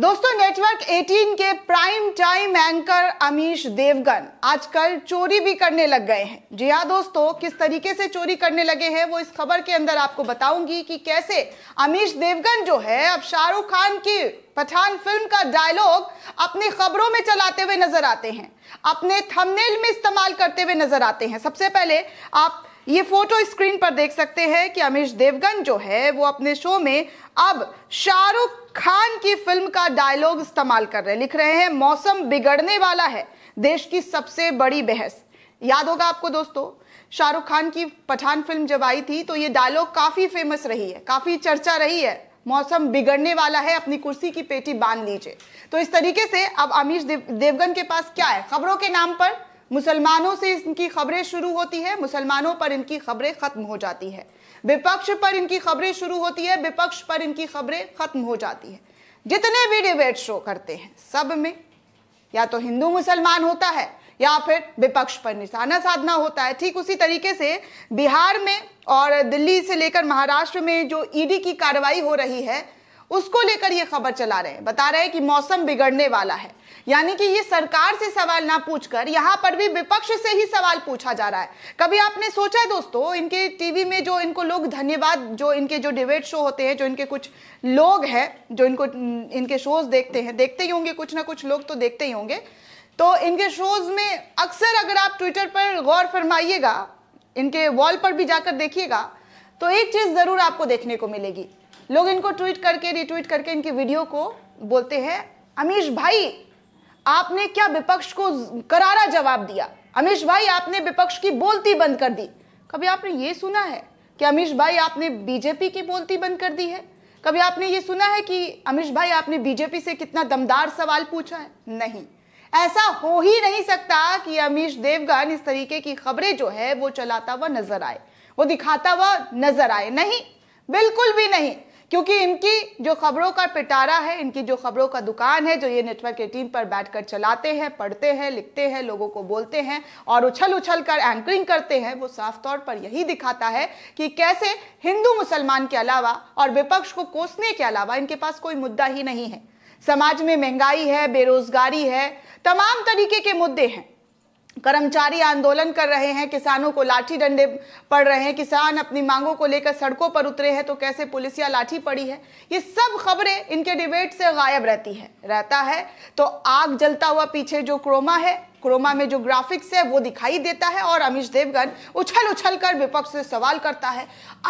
दोस्तों नेटवर्क 18 के prime time anchor Amish Devgan आजकल चोरी भी करने लग गए हैं जी हाँ दोस्तों किस तरीके से चोरी करने लगे हैं वो इस खबर के अंदर आपको बताऊंगी कि कैसे अमीश देवगन जो है अब शाहरुख खान की पठान फिल्म का डायलॉग अपनी खबरों में चलाते हुए नजर आते हैं अपने थंबनेल में इस्तेमाल करते हुए नजर आते हैं सबसे पहले आप ये फोटो स्क्रीन पर देख सकते हैं कि अमीश देवगन जो है वो अपने शो में अब शाहरुख खान की फिल्म का डायलॉग इस्तेमाल कर रहे हैं लिख रहे हैं मौसम बिगड़ने वाला है देश की सबसे बड़ी बहस याद होगा आपको दोस्तों शाहरुख खान की पठान फिल्म जब आई थी तो ये डायलॉग काफी फेमस रही है काफी चर्चा रही है मौसम बिगड़ने वाला है अपनी कुर्सी की पेटी बांध लीजिए तो इस तरीके से अब अमीश देवगन के पास क्या है खबरों के नाम पर मुसलमानों से इनकी खबरें शुरू होती है मुसलमानों पर इनकी खबरें खत्म हो जाती है विपक्ष पर इनकी खबरें शुरू होती है विपक्ष पर इनकी खबरें खत्म हो जाती है जितने भी डिबेट शो करते हैं सब में या तो हिंदू मुसलमान होता है या फिर विपक्ष पर निशाना साधना होता है ठीक उसी तरीके से बिहार में और दिल्ली से लेकर महाराष्ट्र में जो ईडी e की कार्रवाई हो रही है उसको लेकर ये खबर चला रहे हैं बता रहे हैं कि मौसम बिगड़ने वाला है यानी कि ये सरकार से सवाल ना पूछकर यहां पर भी विपक्ष से ही सवाल पूछा जा रहा है कभी आपने सोचा है दोस्तों इनके टीवी में जो इनको लोग धन्यवाद जो इनके जो डिबेट शो होते हैं जो इनके कुछ लोग हैं जो इनको इनके शोज देखते हैं देखते ही होंगे कुछ ना कुछ लोग तो देखते ही होंगे तो इनके शोज में अक्सर अगर आप ट्विटर पर गौर फरमाइएगा इनके वॉल पर भी जाकर देखिएगा तो एक चीज जरूर आपको देखने को मिलेगी लोग इनको ट्वीट करके रिट्वीट करके इनकी वीडियो को बोलते हैं अमीश भाई आपने क्या विपक्ष को करारा जवाब दिया अमीश भाई आपने विपक्ष की बोलती बंद कर दी कभी आपने ये सुना है कि अमीश भाई आपने बीजेपी की बोलती बंद कर दी है कभी आपने ये सुना है कि अमीश भाई आपने बीजेपी से कितना दमदार सवाल पूछा है नहीं ऐसा हो ही नहीं सकता कि अमीश देवगन इस तरीके की खबरें जो है वो चलाता हुआ नजर आए वो दिखाता हुआ नजर आए नहीं बिल्कुल भी नहीं क्योंकि इनकी जो खबरों का पिटारा है इनकी जो खबरों का दुकान है जो ये नेटवर्क एटीन पर बैठकर चलाते हैं पढ़ते हैं लिखते हैं लोगों को बोलते हैं और उछल उछल कर एंकरिंग करते हैं वो साफ तौर पर यही दिखाता है कि कैसे हिंदू मुसलमान के अलावा और विपक्ष को कोसने के अलावा इनके पास कोई मुद्दा ही नहीं है समाज में महंगाई है बेरोजगारी है तमाम तरीके के मुद्दे हैं कर्मचारी आंदोलन कर रहे हैं किसानों को लाठी डंडे पड़ रहे हैं किसान अपनी मांगों को लेकर सड़कों पर उतरे हैं तो कैसे पुलिसिया लाठी पड़ी है ये सब खबरें इनके डिबेट से गायब रहती है रहता है तो आग जलता हुआ पीछे जो क्रोमा है क्रोमा में जो ग्राफिक्स है वो दिखाई देता है और अमीश देवगन उछल उछल कर विपक्ष से सवाल करता है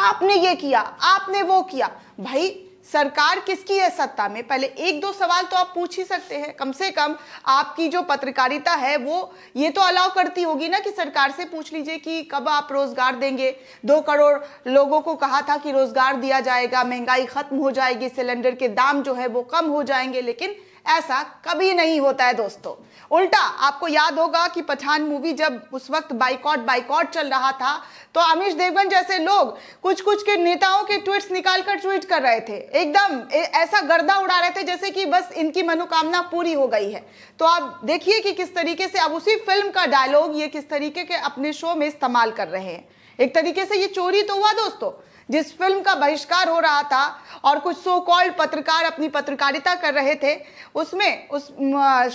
आपने ये किया आपने वो किया भाई सरकार किसकी है सत्ता में पहले एक दो सवाल तो आप पूछ ही सकते हैं कम से कम आपकी जो पत्रकारिता है वो ये तो अलाउ करती होगी ना कि सरकार से पूछ लीजिए कि कब आप रोजगार देंगे दो करोड़ लोगों को कहा था कि रोजगार दिया जाएगा महंगाई खत्म हो जाएगी सिलेंडर के दाम जो है वो कम हो जाएंगे लेकिन ऐसा कभी नहीं होता है दोस्तों उल्टा आपको याद होगा कि पठान मूवी जब उस वक्त बाइकॉट बाइकॉट चल रहा था तो अमीश देवगन जैसे लोग कुछ कुछ के नेताओं के ट्वीट्स निकाल कर ट्वीट कर रहे थे एकदम ऐसा गर्दा उड़ा रहे थे जैसे कि बस इनकी मनोकामना पूरी हो गई है तो आप देखिए कि किस तरीके से अब उसी फिल्म का डायलॉग ये किस तरीके के अपने शो में इस्तेमाल कर रहे हैं एक तरीके से ये चोरी तो हुआ दोस्तों जिस फिल्म का बहिष्कार हो रहा था और कुछ सो कॉल्ड पत्रकार अपनी पत्रकारिता कर रहे थे उसमें उस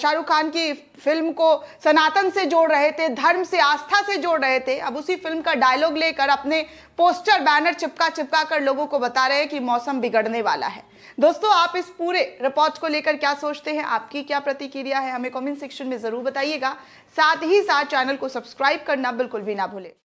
शाहरुख खान की फिल्म को सनातन से जोड़ रहे थे धर्म से आस्था से जोड़ रहे थे अब उसी फिल्म का डायलॉग लेकर अपने पोस्टर बैनर चिपका चिपका कर लोगों को बता रहे हैं कि मौसम बिगड़ने वाला है दोस्तों आप इस पूरे रिपोर्ट को लेकर क्या सोचते हैं आपकी क्या प्रतिक्रिया है हमें कॉमेंट सेक्शन में जरूर बताइएगा साथ ही साथ चैनल को सब्सक्राइब करना बिल्कुल भी ना भूलें